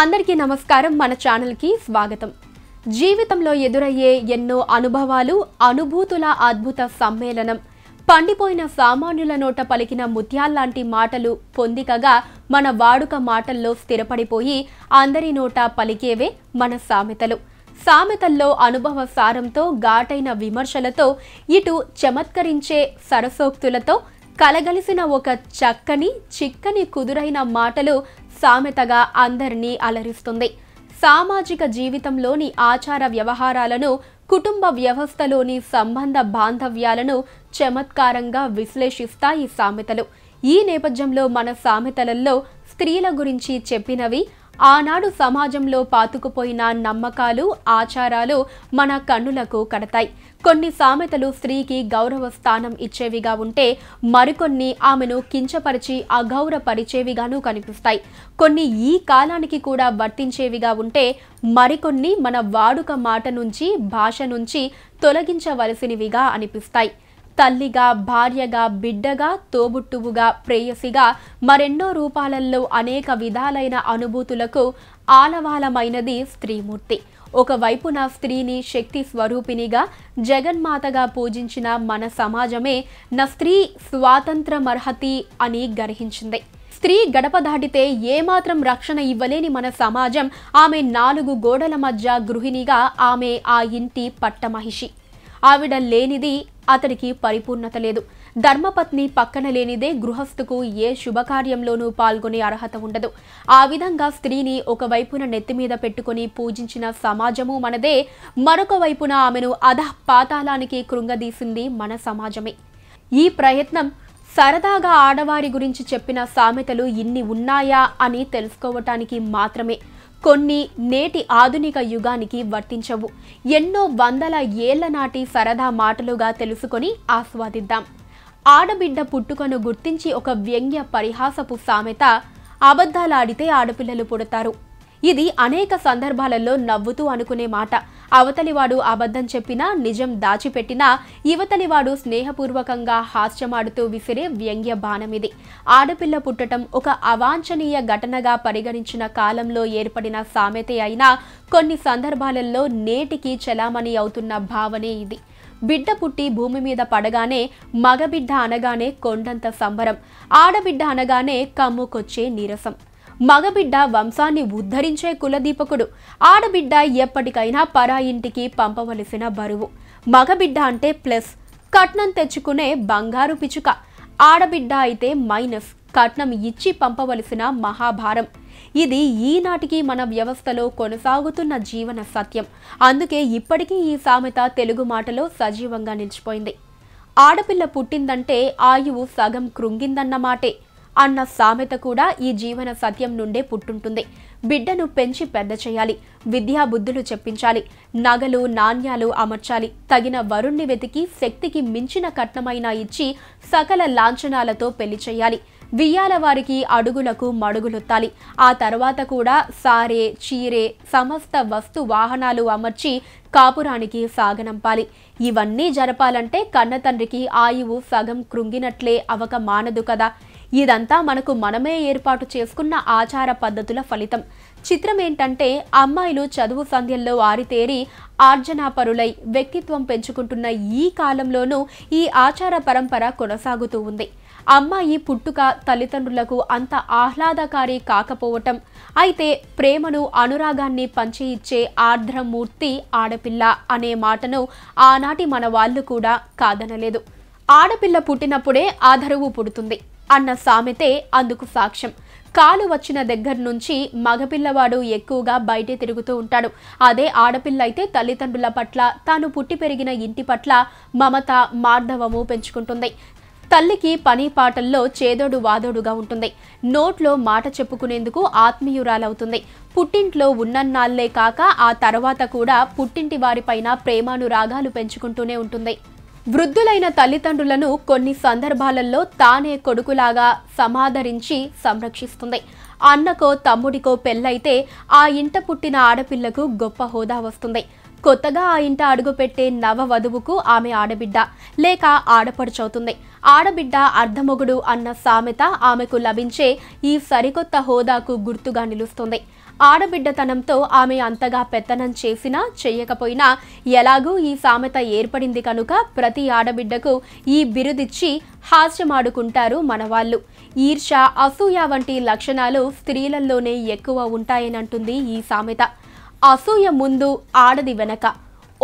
అందరికీ నమస్కారం మన ఛానల్కి స్వాగతం జీవితంలో ఎదురయ్యే ఎన్నో అనుభవాలు అనుభూతుల అద్భుత సమ్మేళనం పండిపోయిన సామాన్యుల నోట పలికిన ముత్యాల్లాంటి మాటలు పొందికగా మన వాడుక మాటల్లో స్థిరపడిపోయి అందరి నోట పలికేవే మన సామెతలు సామెతల్లో అనుభవ సారంతో ఘాటైన విమర్శలతో ఇటు చమత్కరించే సరసోక్తులతో కలగలిసిన ఒక చక్కని చిక్కని కుదురైన మాటలు సామెతగా అందరినీ అలరిస్తుంది సామాజిక జీవితంలోని ఆచార వ్యవహారాలను కుటుంబ వ్యవస్థలోని సంబంధ బాంధవ్యాలను చమత్కారంగా విశ్లేషిస్తాయి సామెతలు ఈ నేపథ్యంలో మన సామెతలలో స్త్రీల గురించి చెప్పినవి ఆనాడు సమాజంలో పాతుకుపోయిన నమ్మకాలు ఆచారాలు మన కన్నులకు కడతాయి కొన్ని సామెతలు స్త్రీకి గౌరవ స్థానం ఇచ్చేవిగా ఉంటే మరికొన్ని ఆమెను కించపరిచి అగౌరపరిచేవిగాను కనిపిస్తాయి కొన్ని ఈ కాలానికి కూడా వర్తించేవిగా ఉంటే మరికొన్ని మన వాడుక మాట నుంచి భాష నుంచి తొలగించవలసినవిగా అనిపిస్తాయి తల్లిగా భార్యగా బిడ్డగా తోబుట్టువుగా ప్రేయసిగా మరెన్నో రూపాలలో అనేక విధాలైన అనుభూతులకు ఆలవాలమైనది స్త్రీమూర్తి ఒకవైపున స్త్రీని శక్తి స్వరూపినిగా జగన్మాతగా పూజించిన మన సమాజమే నా స్త్రీ స్వాతంత్రమర్హతి అని గర్హించింది స్త్రీ గడప దాటితే ఏమాత్రం రక్షణ ఇవ్వలేని మన సమాజం ఆమె నాలుగు గోడల మధ్య గృహిణిగా ఆమె ఆ ఇంటి పట్టమహిషి ఆవిడ లేనిది అతడికి పరిపూర్ణత లేదు ధర్మపత్ని పక్కన లేనిదే గృహస్థుకు ఏ శుభకార్యంలోనూ పాల్గొనే అర్హత ఉండదు ఆ విధంగా స్త్రీని ఒకవైపున నెత్తిమీద పెట్టుకుని పూజించిన సమాజము మనదే మరొక వైపున ఆమెను అధః పాతాళానికి కృంగదీసింది మన సమాజమే ఈ ప్రయత్నం సరదాగా ఆడవారి గురించి చెప్పిన సామెతలు ఇన్ని ఉన్నాయా అని తెలుసుకోవటానికి మాత్రమే కొన్ని నేటి ఆధునిక యుగానికి వర్తించవు ఎన్నో వందల ఏళ్ల నాటి సరదా మాటలుగా తెలుసుకొని ఆస్వాదిద్దాం ఆడబిడ్డ పుట్టుకను గుర్తించి ఒక వ్యంగ్య పరిహాసపు సామెత అబద్ధాలాడితే ఆడపిల్లలు పుడతారు ఇది అనేక సందర్భాలలో నవ్వుతూ అనుకునే మాట అవతలివాడు అబద్ధం చెప్పినా నిజం దాచిపెట్టినా యువతలివాడు స్నేహపూర్వకంగా హాస్యమాడుతూ విసిరే వ్యంగ్య బాణమిది ఆడపిల్ల పుట్టడం ఒక అవాంఛనీయ ఘటనగా పరిగణించిన కాలంలో ఏర్పడిన సామెత అయినా కొన్ని సందర్భాలలో నేటికి చలామణి అవుతున్న భావనే ఇది బిడ్డ పుట్టి భూమి మీద పడగానే మగబిడ్డ అనగానే కొండంత సంబరం ఆడబిడ్డ అనగానే కమ్ముకొచ్చే నీరసం మగబిడ్డ వంశాన్ని ఉద్ధరించే కులదీపకుడు ఆడబిడ్డ ఎప్పటికైనా పరాయింటికి పంపవలసిన బరువు మగబిడ్డ అంటే ప్లస్ కట్నం తెచ్చుకునే బంగారు పిచుక ఆడబిడ్డ అయితే మైనస్ కట్నం ఇచ్చి పంపవలసిన మహాభారం ఇది ఈనాటికి మన వ్యవస్థలో కొనసాగుతున్న జీవన సత్యం అందుకే ఇప్పటికీ ఈ సామెత తెలుగు మాటలో సజీవంగా నిలిచిపోయింది ఆడపిల్ల పుట్టిందంటే ఆయువు సగం కృంగిందన్నమాటే అన్న సామెత కూడా ఈ జీవన సత్యం నుండే పుట్టుంటుంది బిడ్డను పెంచి పెద్ద చేయాలి విద్యా బుద్ధులు చెప్పించాలి నగలు నాణ్యాలు అమర్చాలి తగిన వరుణ్ణి వెతికి శక్తికి మించిన కట్నమైనా ఇచ్చి సకల లాంఛనాలతో పెళ్లి చేయాలి వియ్యాల వారికి అడుగులకు మడుగులొత్తాలి ఆ తర్వాత కూడా సారే చీరే సమస్త వస్తు వాహనాలు అమర్చి కాపురానికి సాగనంపాలి ఇవన్నీ జరపాలంటే కన్నతండ్రికి ఆయువు సగం కృంగినట్లే అవక మానదు కదా ఇదంతా మనకు మనమే ఏర్పాటు చేసుకున్న ఆచార పద్ధతుల ఫలితం చిత్రం ఏంటంటే అమ్మాయిలు చదువు సంధ్యల్లో ఆరితేరి ఆర్జనాపరులై వ్యక్తిత్వం పెంచుకుంటున్న ఈ కాలంలోనూ ఈ ఆచార పరంపర కొనసాగుతూ ఉంది అమ్మాయి పుట్టుక తల్లిదండ్రులకు అంత ఆహ్లాదకారి కాకపోవటం అయితే ప్రేమను అనురాగాన్ని పంచి ఇచ్చే ఆర్ద్రమూర్తి ఆడపిల్ల అనే మాటను ఆనాటి మన వాళ్ళు కూడా కాదనలేదు ఆడపిల్ల పుట్టినప్పుడే ఆధరువు పుడుతుంది అన్న సామెతే అందుకు సాక్ష్యం కాలు వచ్చిన దగ్గర నుంచి మగపిల్లవాడు ఎక్కువగా బయటే తిరుగుతూ ఉంటాడు అదే ఆడపిల్ల అయితే తల్లిదండ్రుల పట్ల తాను పుట్టి పెరిగిన ఇంటి పట్ల మమత మార్ధవము పెంచుకుంటుంది తల్లికి పని పాటల్లో చేదోడు వాదోడుగా ఉంటుంది నోట్లో మాట చెప్పుకునేందుకు ఆత్మీయురాలవుతుంది పుట్టింట్లో ఉన్నన్నాళ్లే కాక ఆ తర్వాత కూడా పుట్టింటి వారిపైన ప్రేమానురాగాలు పెంచుకుంటూనే ఉంటుంది వృద్ధులైన తల్లిదండ్రులను కొన్ని సందర్భాలలో తానే కొడుకులాగా సమాదరించి సంరక్షిస్తుంది అన్నకో తమ్ముడికో పెళ్ళైతే ఆ ఇంట పుట్టిన ఆడపిల్లకు గొప్ప హోదా వస్తుంది కొత్తగా ఆ ఇంట అడుగుపెట్టే నవ వధువుకు ఆమె ఆడబిడ్డ లేక ఆడపడుచవుతుంది ఆడబిడ్డ అర్ధమొగుడు అన్న సామెత ఆమెకు లభించే ఈ సరికొత్త హోదాకు గుర్తుగా నిలుస్తుంది ఆడబిడ్డతనంతో ఆమె అంతగా పెత్తనం చేసినా చేయకపోయినా ఎలాగూ ఈ సామెత ఏర్పడింది కనుక ప్రతి ఆడబిడ్డకు ఈ బిరుదిచ్చి హాస్యమాడుకుంటారు మనవాళ్ళు ఈర్ష అసూయ వంటి లక్షణాలు స్త్రీలలోనే ఎక్కువ ఉంటాయనంటుంది ఈ సామెత అసూయ ముందు ఆడది వెనక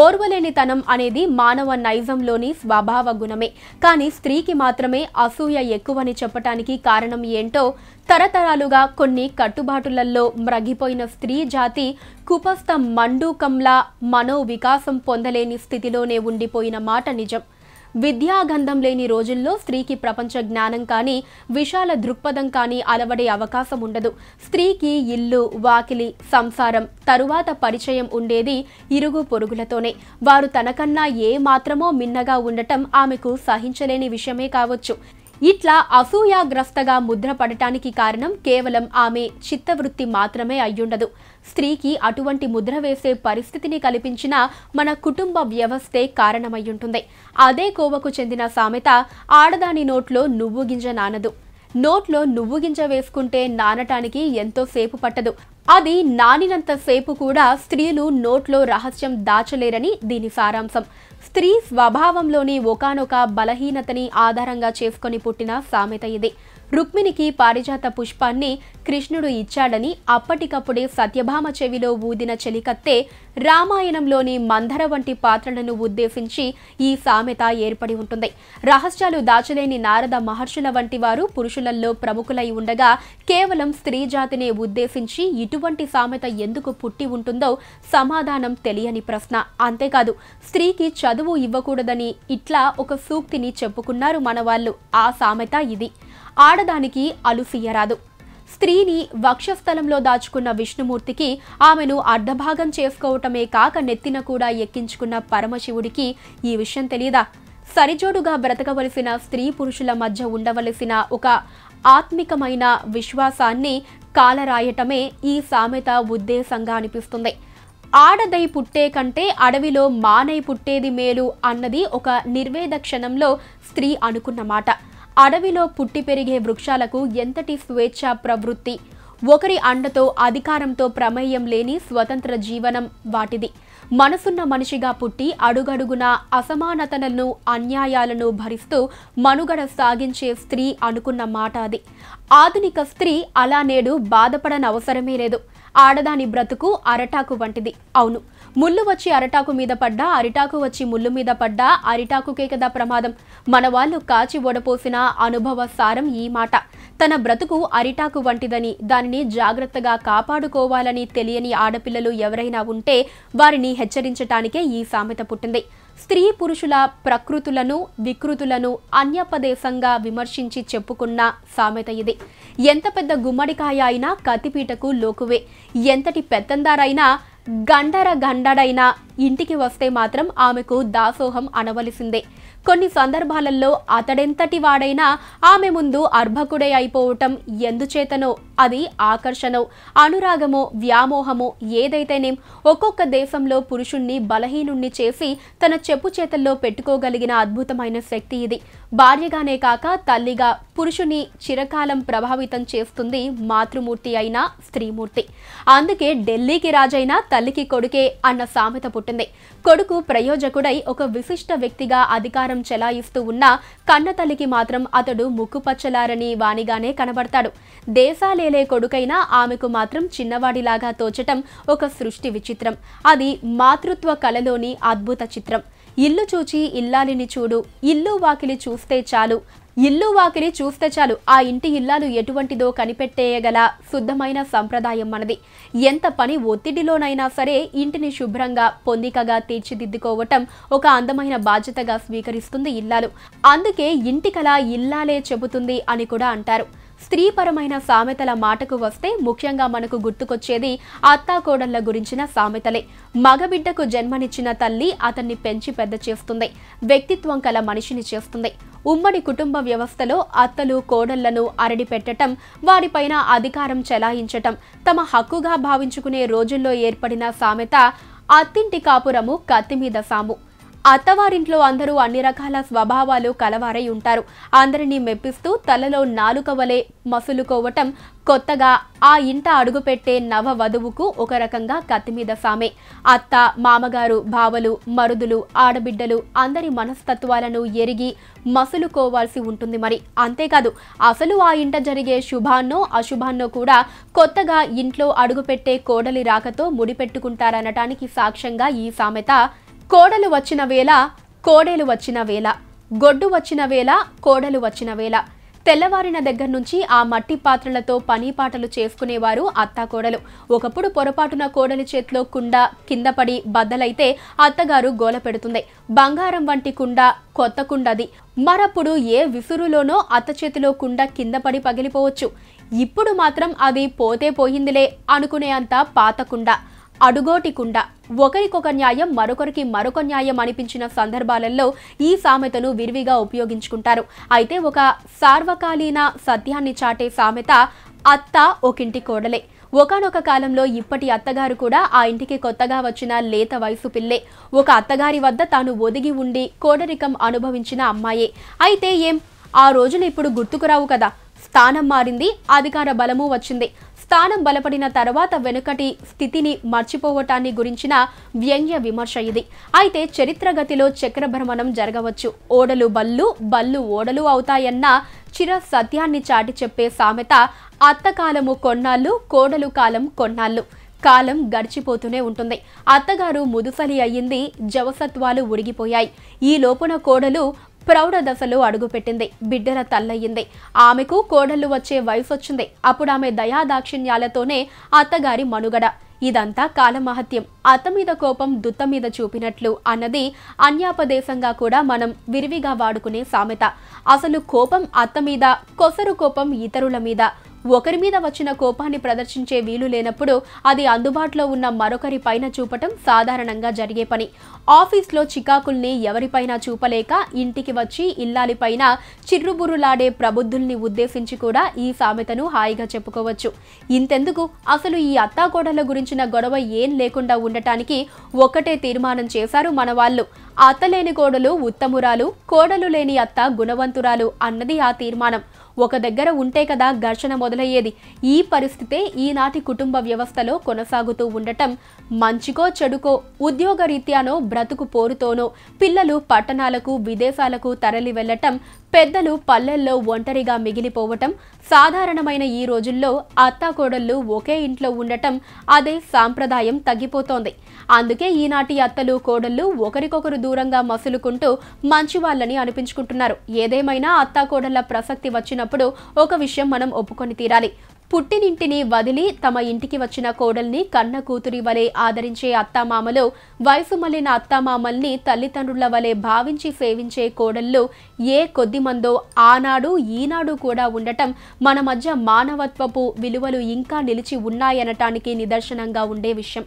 ఓర్వలేనితనం అనేది మానవ నైజంలోని స్వభావ గుణమే కానీ స్త్రీకి మాత్రమే అసూయ ఎక్కువని చెప్పటానికి కారణం ఏంటో తరతరాలుగా కొన్ని కట్టుబాటులలో మ్రగిపోయిన స్త్రీ జాతి కుపస్థ మండూకంలా మనోవికాసం పొందలేని స్థితిలోనే ఉండిపోయిన మాట నిజం విద్యాగంధం లేని రోజుల్లో స్త్రీకి ప్రపంచ జ్ఞానం కానీ విశాల దృక్పథం కానీ అలవడే అవకాశం ఉండదు స్త్రీకి ఇల్లు వాకిలి సంసారం తరువాత పరిచయం ఉండేది ఇరుగు పొరుగులతోనే వారు తనకన్నా ఏ మాత్రమో మిన్నగా ఉండటం ఆమెకు సహించలేని విషయమే కావచ్చు ఇట్లా అసూయాగ్రస్తగా ముద్రపడటానికి కారణం కేవలం ఆమె చిత్తవృత్తి మాత్రమే అయ్యుండదు స్త్రీకి అటువంటి ముద్ర వేసే పరిస్థితిని కల్పించిన మన కుటుంబ వ్యవస్థే కారణమయ్యుంటుంది అదే కోవకు చెందిన సామెత ఆడదాని నోట్లో నువ్వు గింజ నానదు నోట్లో నువ్వు గింజ వేసుకుంటే నానటానికి ఎంతో సేపు పట్టదు అది నానినంత సేపు కూడా స్త్రీలు నోట్లో రహస్యం దాచలేరని దీని సారాంశం స్త్రీ స్వభావంలోని ఒకనొక బలహీనతని ఆధారంగా చేసుకొని పుట్టిన సామెత ఇది రుక్మిణికి పారిజాత పుష్పాన్ని కృష్ణుడు ఇచ్చాడని అప్పటికప్పుడే సత్యభామ చెవిలో ఊదిన చెలికత్తే రామాయణంలోని మందర వంటి పాత్రలను ఉద్దేశించి ఈ సామెత ఏర్పడి ఉంటుంది రహస్యాలు దాచలేని నారద మహర్షుల వంటి వారు పురుషులలో ప్రముఖులై ఉండగా కేవలం స్త్రీ జాతినే ఉద్దేశించి ఇటువంటి సామెత ఎందుకు పుట్టి ఉంటుందో సమాధానం తెలియని ప్రశ్న అంతేకాదు స్త్రీకి చదువు ఇవ్వకూడదని ఇట్లా ఒక సూక్తిని చెప్పుకున్నారు మనవాళ్ళు ఆ సామెత ఇది ఆడదానికి అలుసియరాదు స్త్రీని వక్షస్థలంలో దాచుకున్న విష్ణుమూర్తికి ఆమెను అర్ధభాగం చేసుకోవటమే కాక నెత్తిన కూడా ఎక్కించుకున్న పరమశివుడికి ఈ విషయం తెలియదా సరిజోడుగా బ్రతకవలసిన స్త్రీ పురుషుల మధ్య ఉండవలసిన ఒక ఆత్మికమైన విశ్వాసాన్ని కాలరాయటమే ఈ సామెత ఉద్దేశంగా అనిపిస్తుంది ఆడదై పుట్టే కంటే అడవిలో మానై పుట్టేది మేలు అన్నది ఒక నిర్వేద క్షణంలో స్త్రీ అనుకున్న మాట అడవిలో పుట్టి పెరిగే వృక్షాలకు ఎంతటి స్వేచ్ఛ ప్రవృత్తి ఒకరి అండతో అధికారంతో ప్రమేయం లేని స్వతంత్ర జీవనం వాటిది మనసున్న మనిషిగా పుట్టి అడుగడుగున అసమానతలను అన్యాయాలను భరిస్తూ మనుగడ సాగించే స్త్రీ అనుకున్న మాట అది ఆధునిక స్త్రీ అలా నేడు బాధపడనవసరమే లేదు ఆడదాని బ్రతుకు అరటాకు వంటిది అవును ముళ్ళు వచ్చి అరటాకు మీద పడ్డా అరిటాకు వచ్చి ముళ్ళు మీద పడ్డా అరిటాకుకే కదా ప్రమాదం మన వాళ్ళు కాచి ఓడపోసిన అనుభవ సారం ఈ మాట తన బ్రతుకు అరిటాకు వంటిదని దానిని జాగ్రత్తగా కాపాడుకోవాలని తెలియని ఆడపిల్లలు ఎవరైనా ఉంటే వారిని హెచ్చరించటానికే ఈ సామెత పుట్టింది స్త్రీ పురుషుల ప్రకృతులను వికృతులను అన్యపదేశంగా విమర్శించి చెప్పుకున్న సామెత ఇది ఎంత పెద్ద గుమ్మడికాయ అయినా కత్తిపీటకు లోకువే ఎంతటి పెత్తందారైనా గండర గండడైన ఇంటికి వస్తే మాత్రం ఆమెకు దాసోహం అనవలసిందే కొన్ని సందర్భాలలో అతడెంతటి వాడైనా ఆమె ముందు అర్భకుడే అయిపోవటం ఎందుచేతనో అది ఆకర్షణో అనురాగమో వ్యామోహమో ఏదైతేనేం ఒక్కొక్క దేశంలో పురుషుణ్ణి బలహీనుణ్ణి చేసి తన చెప్పు చేతల్లో పెట్టుకోగలిగిన అద్భుతమైన శక్తి ఇది భార్యగానే కాక తల్లిగా పురుషుని చిరకాలం ప్రభావితం చేస్తుంది మాతృమూర్తి అయిన స్త్రీమూర్తి అందుకే ఢిల్లీకి రాజైన తల్లికి కొడుకే అన్న సామెత పుట్టింది కొడుకు ప్రయోజకుడై ఒక విశిష్ట వ్యక్తిగా అధికారం చెలాయిస్తూ ఉన్న కన్నతల్లికి మాత్రం అతడు ముక్కుపచ్చలారని వాణిగానే కనబడతాడు దేశాలేలే కొడుకైనా ఆమెకు మాత్రం చిన్నవాడిలాగా తోచటం ఒక సృష్టి విచిత్రం అది మాతృత్వ కలలోని అద్భుత చిత్రం ఇల్లు చూచి ఇల్లాలిని చూడు ఇల్లు వాకిలి చూస్తే చాలు ఇల్లు వాకిలి చూస్తే చాలు ఆ ఇంటి ఇల్లాలు ఎటువంటిదో కనిపెట్టేయగల శుద్ధమైన సంప్రదాయం మనది ఎంత పని ఒత్తిడిలోనైనా సరే ఇంటిని శుభ్రంగా పొందికగా తీర్చిదిద్దుకోవటం ఒక అందమైన బాధ్యతగా స్వీకరిస్తుంది ఇల్లాలు అందుకే ఇంటి కళ ఇల్లాలే చెబుతుంది అని కూడా అంటారు స్త్రీపరమైన సామెతల మాటకు వస్తే ముఖ్యంగా మనకు గుర్తుకొచ్చేది అత్తాకోడళ్ల గురించిన సామెతలే మగబిడ్డకు జన్మనిచ్చిన తల్లి అతన్ని పెంచి పెద్ద చేస్తుంది వ్యక్తిత్వం కల మనిషిని చేస్తుంది ఉమ్మడి కుటుంబ వ్యవస్థలో అత్తలు కోడళ్లను అరడి పెట్టడం వారిపైన అధికారం చెలాయించటం తమ హక్కుగా భావించుకునే రోజుల్లో ఏర్పడిన సామెత అత్తింటి కాపురము కత్తిమీద సాము అత్తవారింట్లో అందరూ అన్ని రకాల స్వభావాలు కలవారై ఉంటారు అందరినీ మెప్పిస్తూ తలలో నాలుక వలె మసులుకోవటం కొత్తగా ఆ ఇంట అడుగుపెట్టే నవ వధువుకు ఒక రకంగా కత్తిమీద సామే అత్త మామగారు బావలు మరుదులు ఆడబిడ్డలు అందరి మనస్తత్వాలను ఎరిగి మసులుకోవాల్సి ఉంటుంది మరి అంతేకాదు అసలు ఆ ఇంట జరిగే శుభాన్నో అశుభాన్నో కూడా కొత్తగా ఇంట్లో అడుగుపెట్టే కోడలి రాకతో ముడిపెట్టుకుంటారనటానికి సాక్ష్యంగా ఈ సామెత కోడలు వచ్చిన వేళ కోడేలు వచ్చిన వేళ గొడ్డు వచ్చిన వేళ కోడలు వచ్చిన వేళ తెల్లవారిన దగ్గర నుంచి ఆ మట్టి పాత్రలతో పనీపాటలు చేసుకునేవారు అత్తాకోడలు ఒకప్పుడు పొరపాటున కోడలి చేతిలో కుండ కింద పడి బద్దలైతే అత్తగారు గోల పెడుతుంది బంగారం వంటి కుండ కొత్త కుండది మరప్పుడు ఏ విసురులోనో అత్త చేతిలో కుండ కింద పడి పగిలిపోవచ్చు ఇప్పుడు మాత్రం అది పోతే పోయిందిలే అనుకునేంత పాత కుండ అడుగోటి కుండ ఒకరికొక న్యాయం మరొకరికి మరొక న్యాయం అనిపించిన సందర్భాలలో ఈ సామెతను విరివిగా ఉపయోగించుకుంటారు అయితే ఒక సార్వకాలీన సత్యాన్ని చాటే సామెత అత్త ఒకింటి కోడలే ఒకనొక కాలంలో ఇప్పటి అత్తగారు కూడా ఆ ఇంటికి కొత్తగా వచ్చిన లేత వయసు పిల్లే ఒక అత్తగారి వద్ద తాను ఒదిగి ఉండి కోడరికం అనుభవించిన అమ్మాయే అయితే ఏం ఆ రోజులు ఇప్పుడు గుర్తుకురావు కదా స్థానం మారింది అధికార బలము వచ్చింది స్థానం బలపడిన తర్వాత వెనుకటి స్థితిని మర్చిపోవటాన్ని గురించిన వ్యంగ్య విమర్శ ఇది అయితే చరిత్ర గతిలో చక్రభ్రమణం జరగవచ్చు ఓడలు బళ్ళు బళ్ళు ఓడలు అవుతాయన్న చిర సత్యాన్ని చాటి చెప్పే సామెత అత్తకాలము కొన్నాళ్ళు కోడలు కాలం కొన్నాళ్ళు కాలం గడిచిపోతూనే ఉంటుంది అత్తగారు ముదుసలి అయ్యింది జవసత్వాలు ఉడిగిపోయాయి ఈ లోపున కోడలు ప్రౌఢ దశలో అడుగుపెట్టింది బిడ్డల తల్లయ్యింది ఆమెకు కోడళ్లు వచ్చే వయసొచ్చింది అప్పుడు ఆమె దయాదాక్షిణ్యాలతోనే అత్తగారి మనుగడ ఇదంతా కాలమహత్యం అత్త మీద కోపం దుత్త మీద చూపినట్లు అన్నది అన్యాపదేశంగా కూడా మనం విరివిగా వాడుకునే సామెత అసలు కోపం అత్త మీద కొసరు కోపం ఇతరుల మీద ఒకరి మీద వచ్చిన కోపాన్ని ప్రదర్శించే వీలు లేనప్పుడు అది అందుబాటులో ఉన్న మరొకరి పైన చూపటం సాధారణంగా జరిగే పని ఆఫీస్లో చికాకుల్ని ఎవరిపైనా చూపలేక ఇంటికి వచ్చి ఇల్లాలిపైన చిర్రుబుర్రులాడే ప్రబుద్ధుల్ని ఉద్దేశించి కూడా ఈ సామెతను హాయిగా చెప్పుకోవచ్చు ఇంతెందుకు అసలు ఈ అత్తాకోడల గురించిన గొడవ ఏం లేకుండా ఉండటానికి ఒకటే తీర్మానం చేశారు మన వాళ్ళు అత్త లేని కోడలు ఉత్తమురాలు కోడలు లేని అత్త గుణవంతురాలు అన్నది ఆ తీర్మానం ఒక దగ్గర ఉంటే కదా ఘర్షణ మొదలయ్యేది ఈ పరిస్థితే ఈనాటి కుటుంబ వ్యవస్థలో కొనసాగుతూ ఉండటం మంచికో చెడుకో ఉద్యోగరీత్యానో బ్రతుకు పోరుతోనో పిల్లలు పట్టణాలకు విదేశాలకు తరలి వెళ్లటం పెద్దలు పల్లెల్లో ఒంటరిగా మిగిలిపోవటం సాధారణమైన ఈ రోజుల్లో అత్తాకోడళ్లు ఒకే ఇంట్లో ఉండటం అదే సాంప్రదాయం తగ్గిపోతోంది అందుకే ఈనాటి అత్తలు కోడళ్ళు ఒకరికొకరు దూరంగా మసులుకుంటూ మంచివాళ్లని అనిపించుకుంటున్నారు ఏదేమైనా అత్తాకోడళ్ల ప్రసక్తి వచ్చినప్పుడు ఒక విషయం మనం ఒప్పుకొని తీరాలి పుట్టినింటిని వదిలి తమ ఇంటికి వచ్చిన కోడల్ని కన్న కూతురి వలె ఆదరించే అత్తామామలో వయసు మళ్ళిన అత్తామామల్ని తల్లిదండ్రుల వలె భావించి సేవించే కోడళ్లు ఏ కొద్దిమందో ఆనాడు ఈనాడు కూడా ఉండటం మన మధ్య మానవత్వపు విలువలు ఇంకా నిలిచి ఉన్నాయనటానికి నిదర్శనంగా ఉండే విషయం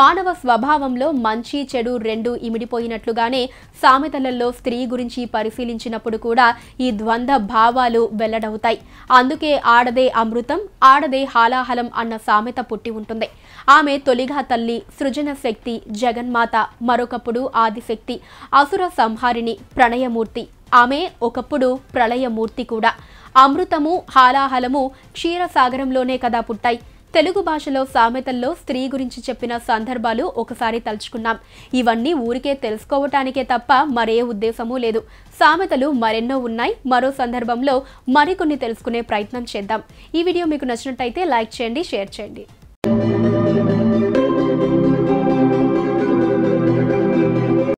మానవ స్వభావంలో మంచి చెడు రెండు ఇమిడిపోయినట్లుగానే సామెతలలో స్త్రీ గురించి పరిశీలించినప్పుడు కూడా ఈ ద్వంద్వ భావాలు వెల్లడవుతాయి అందుకే ఆడదే అమృతం ఆడదే హాలాహలం అన్న సామెత పుట్టి ఉంటుంది ఆమె తొలిగా తల్లి సృజన శక్తి జగన్మాత మరొకప్పుడు ఆదిశక్తి అసుర సంహారిణి ప్రణయమూర్తి ఆమె ఒకప్పుడు ప్రళయమూర్తి కూడా అమృతము హాలాహలము క్షీరసాగరంలోనే కదా పుట్టాయి తెలుగు భాషలో సామెతల్లో స్త్రీ గురించి చెప్పిన సందర్భాలు ఒకసారి తలుచుకున్నాం ఇవన్నీ ఊరికే తెలుసుకోవటానికే తప్ప మరే ఉద్దేశమూ లేదు సామెతలు మరెన్నో ఉన్నాయి మరో సందర్భంలో మరికొన్ని తెలుసుకునే ప్రయత్నం చేద్దాం ఈ వీడియో మీకు నచ్చినట్టయితే లైక్ చేయండి షేర్ చేయండి